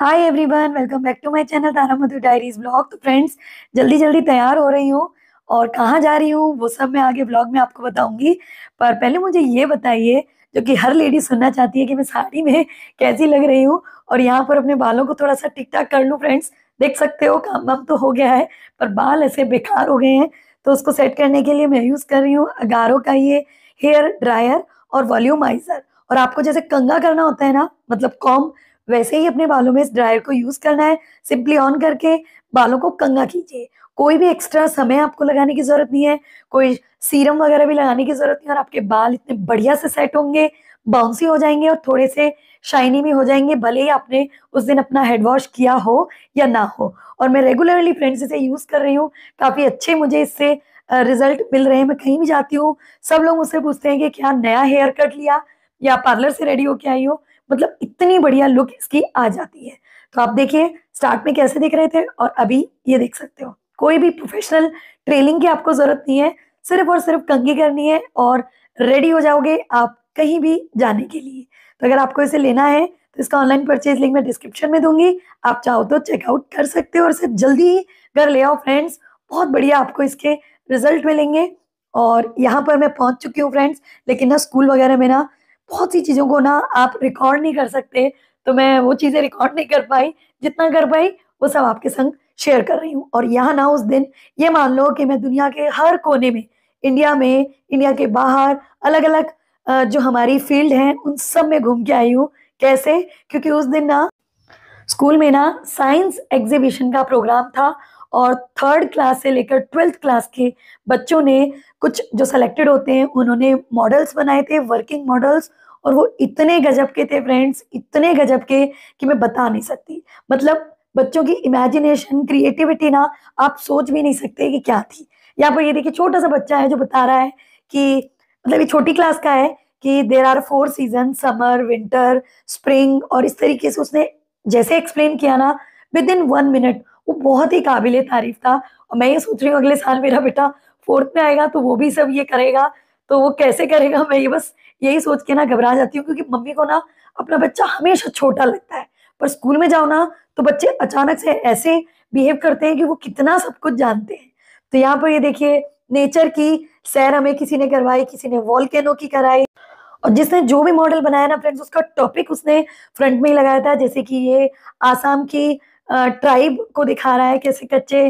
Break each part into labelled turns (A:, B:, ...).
A: hi everyone welcome back to my channel Tara Madhu diaries blog तो friends जल्दी जल्दी तैयार हो रही हूँ और कहाँ जा रही हूँ वो सब मैं आगे ब्लॉग में आपको बताऊंगी पर पहले मुझे ये बताइए जो कि हर लेडी सुनना चाहती है कि मैं साड़ी में कैसी लग रही हूँ और यहाँ पर अपने बालों को थोड़ा सा ठीक ठाक कर लूँ फ्रेंड्स देख सकते हो काम वाम तो हो गया है पर बाल ऐसे बेकार हो गए हैं तो उसको सेट करने के लिए मैं यूज़ कर रही हूँ अगारो का ये हेयर ड्रायर और वॉल्यूमाइजर और आपको जैसे कंगा करना होता है ना मतलब कॉम वैसे ही अपने बालों में इस ड्रायर को यूज करना है सिंपली ऑन करके बालों को कंगा कीजिए कोई भी एक्स्ट्रा समय आपको लगाने की जरूरत नहीं है कोई सीरम वगैरह भी लगाने की जरूरत नहीं है और आपके बाल इतने बढ़िया से सेट होंगे बाउंसी हो जाएंगे और थोड़े से शाइनी भी हो जाएंगे भले ही आपने उस दिन अपना हेड वॉश किया हो या ना हो और मैं रेगुलरली फ्रेंड्स इसे यूज़ कर रही हूँ काफ़ी अच्छे मुझे इससे रिजल्ट मिल रहे हैं मैं कहीं भी जाती हूँ सब लोग मुझसे पूछते हैं कि क्या नया हेयर कट लिया या पार्लर से रेडी होके आई हो मतलब इतनी बढ़िया लुक इसकी आ जाती है तो आप देखिए स्टार्ट में कैसे दिख रहे थे और अभी ये देख सकते हो कोई भी प्रोफेशनल ट्रेलिंग की आपको ज़रूरत नहीं है सिर्फ और सिर्फ कंगी करनी है और रेडी हो जाओगे आप कहीं भी जाने के लिए तो अगर आपको इसे लेना है तो इसका ऑनलाइन परचेज लिंक मैं डिस्क्रिप्शन में दूंगी आप चाहो तो चेकआउट कर सकते हो और इसे जल्दी ही घर ले आओ फ्रेंड्स बहुत बढ़िया आपको इसके रिजल्ट मिलेंगे और यहाँ पर मैं पहुंच चुकी हूँ फ्रेंड्स लेकिन ना स्कूल वगैरह में ना बहुत सी चीज़ों को ना आप रिकॉर्ड नहीं कर सकते तो मैं वो चीज़ें रिकॉर्ड नहीं कर पाई जितना कर पाई वो सब आपके संग शेयर कर रही हूँ और यहाँ ना उस दिन ये मान लो कि मैं दुनिया के हर कोने में इंडिया में इंडिया के बाहर अलग अलग जो हमारी फील्ड हैं उन सब में घूम के आई हूँ कैसे क्योंकि उस दिन ना स्कूल में ना साइंस एग्जीबिशन का प्रोग्राम था और थर्ड क्लास से लेकर ट्वेल्थ क्लास के बच्चों ने कुछ जो सेलेक्टेड होते हैं उन्होंने मॉडल्स बनाए थे वर्किंग मॉडल्स और वो इतने गजब के थे फ्रेंड्स इतने गजब के कि मैं बता नहीं सकती मतलब बच्चों की इमेजिनेशन क्रिएटिविटी ना आप सोच भी नहीं सकते कि क्या थी यहाँ पर ये देखिए छोटा सा बच्चा है जो बता रहा है कि मतलब ये छोटी क्लास का है कि there are four season summer winter spring और इस तरीके से उसने जैसे एक्सप्लेन किया ना विद इन वन मिनट वो बहुत ही काबिल तारीफ था और मैं ये सोच रही हूँ अगले साल मेरा बेटा फोर्थ में आएगा तो वो भी सब ये करेगा तो वो कैसे करेगा मैं ये बस यही सोच के ना घबरा जाती हूँ क्योंकि मम्मी को ना अपना बच्चा हमेशा छोटा लगता है पर स्कूल में जाओ ना तो बच्चे अचानक से ऐसे बिहेव करते हैं कि वो कितना सब कुछ जानते हैं तो यहाँ पर ये देखिए नेचर की सैर हमें किसी ने करवाई किसी ने वॉलकैनो की कराई और जिसने जो भी मॉडल बनाया ना फ्रेंड्स उसका टॉपिक उसने फ्रंट में ही लगाया था जैसे कि ये आसाम की ट्राइब को दिखा रहा है कैसे कच्चे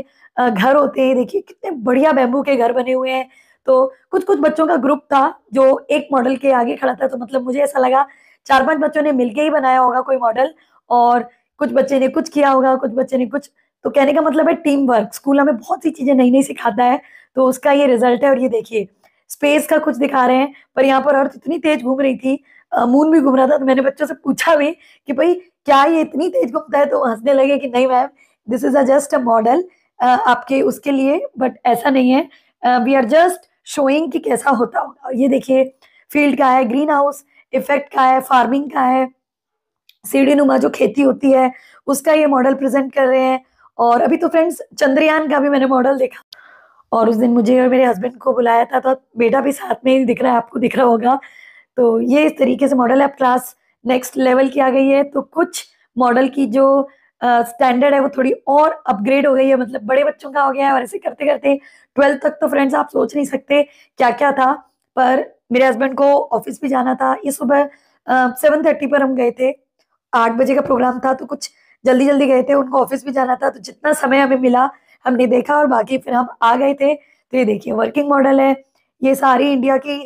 A: घर होते हैं देखिए कितने बढ़िया बैम्बू के घर बने हुए हैं तो कुछ कुछ बच्चों का ग्रुप था जो एक मॉडल के आगे खड़ा था तो मतलब मुझे ऐसा लगा चार पांच बच्चों ने मिलके ही बनाया होगा कोई मॉडल और कुछ बच्चे ने कुछ किया होगा कुछ बच्चे ने कुछ तो कहने का मतलब है टीम वर्क स्कूल हमें बहुत सी चीजें नई नई सिखाता है तो उसका ये रिजल्ट है और ये देखिए स्पेस का कुछ दिखा रहे हैं पर यहाँ पर अर्थ इतनी तेज घूम रही थी मून भी घूम रहा था तो मैंने बच्चों से पूछा भी कि भाई क्या ये इतनी तेज घूमता है तो हंसने लगे कि नहीं ma'am this is a just a model आपके उसके लिए बट ऐसा नहीं है वी आर जस्ट शोइंग कि कैसा होता होगा ये देखिए फील्ड का है ग्रीन हाउस इफेक्ट का है फार्मिंग का है सीढ़ी नुमा जो खेती होती है उसका ये मॉडल प्रेजेंट कर रहे हैं और अभी तो फ्रेंड्स चंद्रयान का भी मैंने मॉडल देखा और उस दिन मुझे और मेरे हस्बैंड को बुलाया था तो बेटा भी साथ में ही दिख रहा है आपको दिख रहा होगा तो ये इस तरीके से मॉडल है अब क्लास नेक्स्ट लेवल की आ गई है तो कुछ मॉडल की जो स्टैंडर्ड uh, है वो थोड़ी और अपग्रेड हो गई है मतलब बड़े बच्चों का हो गया है और ऐसे करते करते ट्वेल्थ तक तो फ्रेंड्स आप सोच नहीं सकते क्या क्या था पर मेरे हस्बैंड को ऑफिस भी जाना था ये सुबह सेवन थर्टी पर हम गए थे आठ बजे का प्रोग्राम था तो कुछ जल्दी जल्दी गए थे उनको ऑफिस भी जाना था तो जितना समय हमें मिला हमने देखा और बाकी फिर हम आ गए थे तो ये देखिए वर्किंग मॉडल है ये सारी इंडिया की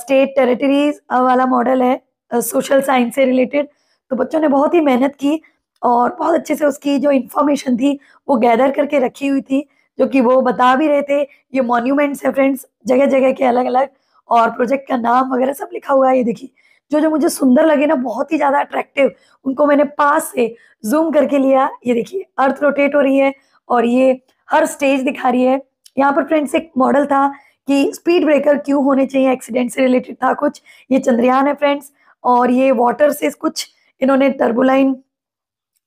A: स्टेट टेरिटरीज वाला मॉडल है सोशल साइंस से रिलेटेड तो बच्चों ने बहुत ही मेहनत की और बहुत अच्छे से उसकी जो इन्फॉर्मेशन थी वो गैदर करके रखी हुई थी जो कि वो बता भी रहे थे ये मॉन्यूमेंट्स है फ्रेंड्स जगह जगह के अलग अलग और प्रोजेक्ट का नाम वगैरह सब लिखा हुआ है ये देखिए जो जो मुझे सुंदर लगे ना बहुत ही ज़्यादा अट्रैक्टिव उनको मैंने पास से जूम करके लिया ये देखिए अर्थ रोटेट हो रही है और ये हर स्टेज दिखा रही है यहाँ पर फ्रेंड्स एक मॉडल था कि स्पीड ब्रेकर क्यों होने चाहिए एक्सीडेंट से रिलेटेड था कुछ ये चंद्रयान है फ्रेंड्स और ये वाटर से कुछ इन्होंने टर्बोलाइन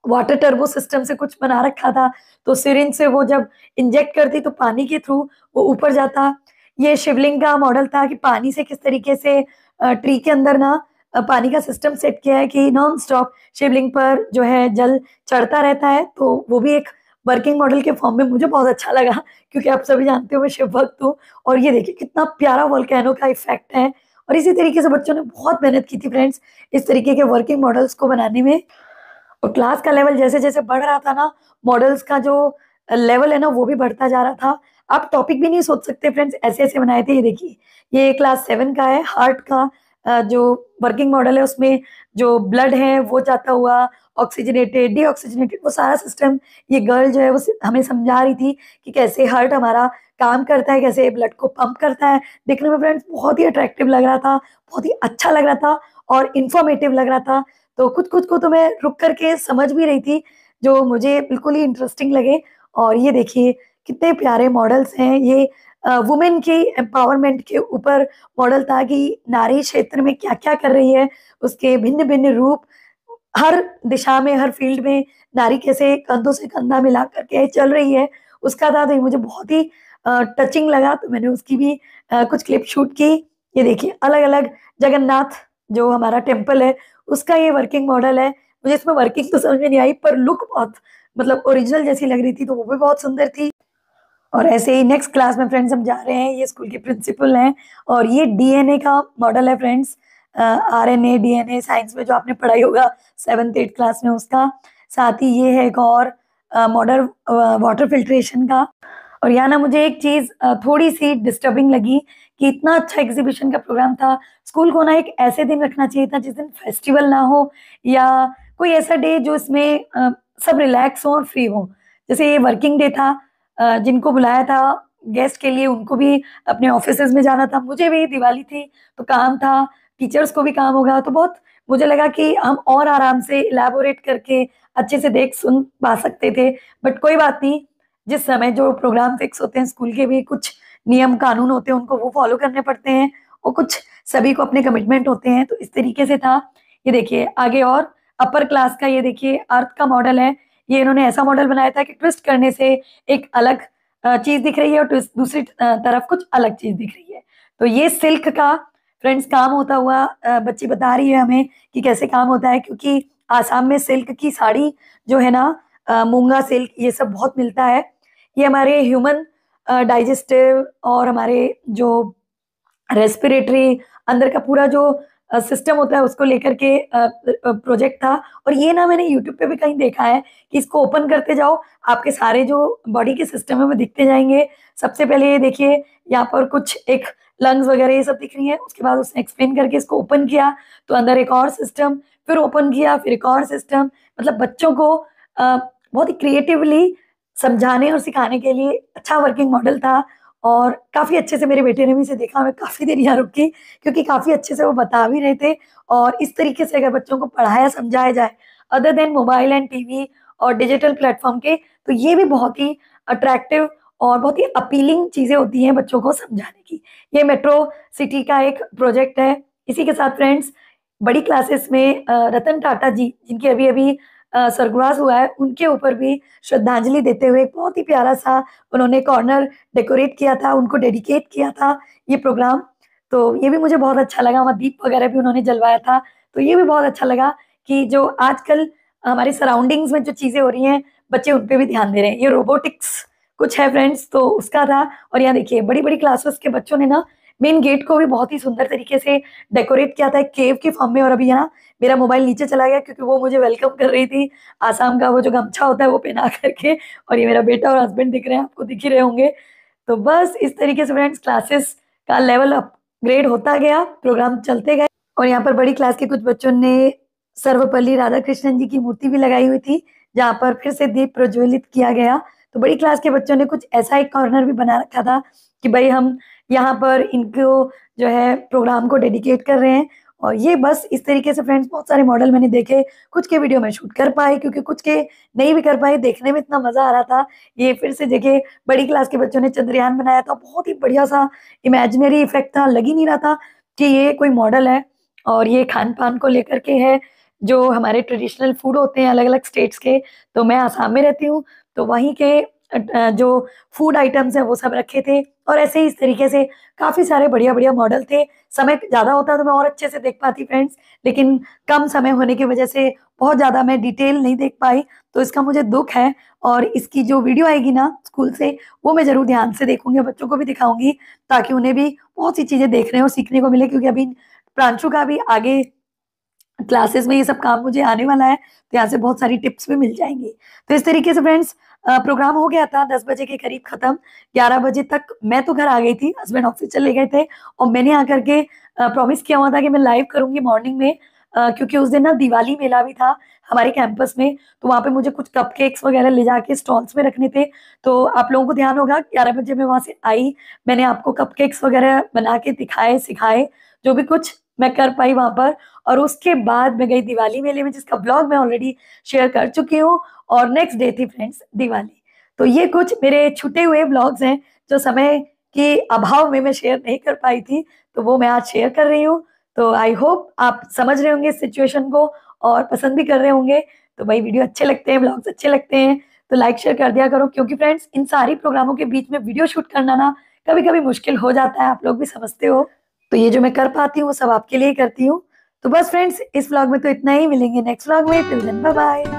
A: वाटर टर्बो सिस्टम से कुछ बना रखा था तो सिरिंज से वो जब इंजेक्ट करती तो पानी के थ्रू वो ऊपर जाता ये शिवलिंग का मॉडल था कि पानी से किस तरीके से ट्री के अंदर ना पानी का सिस्टम सेट किया है कि नॉन स्टॉप शिवलिंग पर जो है जल चढ़ता रहता है तो वो भी एक वर्किंग मॉडल के फॉर्म में मुझे बहुत अच्छा लगा क्योंकि आप सभी जानते हो मैं शिव भक्त तो हूँ और ये देखिए कितना प्यारा वॉल्केनो का इफेक्ट है और इसी तरीके से बच्चों ने बहुत मेहनत की थी फ्रेंड्स इस तरीके के वर्किंग मॉडल्स को बनाने में और क्लास का लेवल जैसे जैसे बढ़ रहा था ना मॉडल्स का जो लेवल है ना वो भी बढ़ता जा रहा था आप टॉपिक भी नहीं सोच सकते फ्रेंड्स ऐसे ऐसे बनाए थे ये देखिए ये क्लास सेवन का है हार्ट का जो वर्किंग मॉडल है उसमें जो ब्लड है वो जाता हुआ ऑक्सीजनेटेड डीऑक्सीजनेटेड वो सारा सिस्टम ये गर्ल जो है वो हमें समझा रही थी कि कैसे हार्ट हमारा काम करता है कैसे ब्लड को पंप करता है देखने में फ्रेंड्स बहुत ही अट्रैक्टिव लग रहा था बहुत ही अच्छा लग रहा था और इन्फॉर्मेटिव लग रहा था तो कुछ कुछ को तो मैं रुक करके समझ भी रही थी जो मुझे बिल्कुल ही इंटरेस्टिंग लगे और ये देखिए कितने प्यारे मॉडल्स हैं ये वुमेन की एम्पावरमेंट के ऊपर मॉडल था कि नारी क्षेत्र में क्या क्या कर रही है उसके भिन्न भिन्न रूप हर दिशा में हर फील्ड में नारी कैसे कंधों से कंधा मिला करके चल रही है उसका था तो मुझे बहुत ही टचिंग लगा तो मैंने उसकी भी कुछ क्लिप शूट की ये देखिए अलग अलग जगन्नाथ जो हमारा टेम्पल है उसका ये वर्किंग मॉडल है मुझे इसमें वर्किंग तो समझ में नहीं आई पर लुक बहुत मतलब ओरिजिनल जैसी लग रही थी तो वो भी बहुत सुंदर थी और ऐसे ही नेक्स्ट क्लास में फ्रेंड्स हम जा रहे हैं ये स्कूल के प्रिंसिपल हैं और ये डीएनए का मॉडल है friends R N A D N A science में जो आपने पढ़ाई होगा सेवन एट क्लास में उसका साथ ही ये है एक और मॉडल वाटर फिल्ट्रेशन का और यहाँ ना मुझे एक चीज़ थोड़ी सी डिस्टर्बिंग लगी कि इतना अच्छा एग्जीबिशन का प्रोग्राम था स्कूल को ना एक ऐसे दिन रखना चाहिए था जिस दिन फेस्टिवल ना हो या कोई ऐसा डे जो इसमें सब रिलैक्स हो और फ्री हो जैसे ये वर्किंग डे था जिनको बुलाया था गेस्ट के लिए उनको भी अपने ऑफिस में जाना था मुझे भी दिवाली थी तो काम था टीचर्स को भी काम होगा तो बहुत मुझे लगा कि हम और आराम से इलेबोरेट करके अच्छे से देख सुन पा सकते थे बट कोई बात नहीं जिस समय जो प्रोग्राम फिक्स होते हैं स्कूल के भी कुछ नियम कानून होते हैं उनको वो फॉलो करने पड़ते हैं और कुछ सभी को अपने कमिटमेंट होते हैं तो इस तरीके से था ये देखिए आगे और अपर क्लास का ये देखिए अर्थ का मॉडल है ये इन्होंने ऐसा मॉडल बनाया था कि ट्विस्ट करने से एक अलग चीज दिख रही है और ट्विस्ट दूसरी तरफ कुछ अलग चीज दिख रही है तो ये सिल्क का फ्रेंड्स काम होता हुआ बच्ची बता रही है हमें कि कैसे काम होता है क्योंकि आसाम में सिल्क की साड़ी जो है ना मूंगा सिल्क ये सब बहुत मिलता है ये हमारे ह्यूमन डाइजेस्टिव और हमारे जो रेस्पिरेटरी अंदर का पूरा जो सिस्टम होता है उसको लेकर के प्रोजेक्ट था और ये ना मैंने यूट्यूब पे भी कहीं देखा है कि इसको ओपन करते जाओ आपके सारे जो बॉडी के सिस्टम है वो दिखते जाएंगे सबसे पहले ये देखिए यहाँ पर कुछ एक लंग्स वगैरह ये सब दिख रही है उसके बाद उसने एक्सप्लेन करके इसको ओपन किया तो अंदर एक और सिस्टम फिर ओपन किया फिर एक और सिस्टम मतलब बच्चों को बहुत ही क्रिएटिवली समझाने और सिखाने के लिए अच्छा वर्किंग मॉडल था और काफ़ी अच्छे से मेरे बेटे ने भी इसे देखा मैं काफ़ी देर यहाँ रुकी क्योंकि काफ़ी अच्छे से वो बता भी रहे थे और इस तरीके से अगर बच्चों को पढ़ाया समझाया जाए other than mobile and TV और डिजिटल प्लेटफॉर्म के तो ये भी बहुत ही अट्रैक्टिव और बहुत ही अपीलिंग चीज़ें होती हैं बच्चों को समझाने की ये मेट्रो सिटी का एक प्रोजेक्ट है इसी के साथ फ्रेंड्स बड़ी क्लासेस में रतन टाटा जी जिनकी अभी अभी सरगुराज हुआ है उनके ऊपर भी श्रद्धांजलि देते हुए बहुत ही प्यारा सा उन्होंने कॉर्नर डेकोरेट किया था उनको डेडिकेट किया था ये प्रोग्राम तो ये भी मुझे बहुत अच्छा लगा वहाँ दीप वगैरह भी उन्होंने जलवाया था तो ये भी बहुत अच्छा लगा कि जो आजकल हमारी सराउंडिंग्स में जो चीज़ें हो रही हैं बच्चे उन पर भी ध्यान दे रहे हैं ये रोबोटिक्स कुछ है फ्रेंड्स तो उसका था और यहाँ देखिए बड़ी बड़ी क्लासेस के बच्चों ने ना मेन गेट को भी बहुत ही सुंदर तरीके से डेकोरेट किया था केव के फॉर्म में और अभी यहाँ मेरा मोबाइल नीचे चला गया क्योंकि वो मुझे वेलकम कर रही थी आसाम का वो जो गमछा होता है वो पहना करके और ये मेरा बेटा और हस्बैंड दिख रहे हैं आपको दिख ही रहे होंगे तो बस इस तरीके से फ्रेंड्स क्लासेस का लेवल अपग्रेड होता गया प्रोग्राम चलते गए और यहाँ पर बड़ी क्लास के कुछ बच्चों ने सर्वपल्ली राधा कृष्णन जी की मूर्ति भी लगाई हुई थी जहाँ पर फिर से दीप प्रज्वलित किया गया तो बड़ी क्लास के बच्चों ने कुछ ऐसा एक कॉर्नर भी बना रखा था कि भाई हम यहाँ पर इनको जो है प्रोग्राम को डेडिकेट कर रहे हैं और ये बस इस तरीके से फ्रेंड्स बहुत सारे मॉडल मैंने देखे कुछ के वीडियो में शूट कर पाए क्योंकि कुछ के नहीं भी कर पाए देखने में इतना मज़ा आ रहा था ये फिर से देखे बड़ी क्लास के बच्चों ने चंद्रयान बनाया था बहुत ही बढ़िया सा इमेजनरी इफेक्ट था लग ही नहीं रहा था कि ये कोई मॉडल है और ये खान पान को लेकर के है जो हमारे ट्रेडिशनल फूड होते हैं अलग अलग स्टेट्स के तो मैं आसाम में रहती हूँ तो वहीं के जो फूड आइटम्स हैं वो सब रखे थे और ऐसे ही इस तरीके से काफ़ी सारे बढ़िया बढ़िया मॉडल थे समय ज़्यादा होता तो मैं और अच्छे से देख पाती फ्रेंड्स लेकिन कम समय होने की वजह से बहुत ज़्यादा मैं डिटेल नहीं देख पाई तो इसका मुझे दुख है और इसकी जो वीडियो आएगी ना स्कूल से वो मैं ज़रूर ध्यान से देखूंगी बच्चों को भी दिखाऊंगी ताकि उन्हें भी बहुत सी चीज़ें देखने और सीखने को मिले क्योंकि अभी प्रांशु का भी आगे क्लासेस में ये सब काम मुझे आने वाला है तो यहाँ से बहुत सारी टिप्स भी मिल जाएंगी तो इस तरीके से फ्रेंड्स प्रोग्राम हो गया था दस बजे के करीब खत्म ग्यारह बजे तक मैं तो घर आ गई थी हस्बैंड ऑफिस चले गए थे और मैंने आकर के प्रॉमिस किया हुआ था कि मैं लाइव करूंगी मॉर्निंग में आ, क्योंकि उस दिन ना दिवाली मेला भी था हमारे कैंपस में तो वहाँ पे मुझे कुछ कप वगैरह ले जाके स्टॉल्स में रखने थे तो आप लोगों को ध्यान होगा ग्यारह बजे मैं वहाँ से आई मैंने आपको कप वगैरह बना के दिखाए सिखाए जो भी कुछ मैं कर पाई वहाँ पर और उसके बाद मैं गई दिवाली मेले में जिसका ब्लॉग मैं ऑलरेडी शेयर कर चुकी हूँ और नेक्स्ट डे थी फ्रेंड्स दिवाली तो ये कुछ मेरे छुटे हुए ब्लॉग्स हैं जो समय के अभाव में मैं शेयर नहीं कर पाई थी तो वो मैं आज शेयर कर रही हूँ तो आई होप आप समझ रहे होंगे इस सिचुएशन को और पसंद भी कर रहे होंगे तो भाई वीडियो अच्छे लगते हैं ब्लॉग्स अच्छे लगते हैं तो लाइक शेयर कर दिया करो क्योंकि फ्रेंड्स इन सारी प्रोग्रामों के बीच में वीडियो शूट करना ना कभी कभी मुश्किल हो जाता है आप लोग भी समझते हो तो ये जो मैं कर पाती हूँ वो सब आपके लिए करती हूँ तो बस फ्रेंड्स इस व्लॉग में तो इतना ही मिलेंगे नेक्स्ट व्लॉग में टिल देन बाय बाय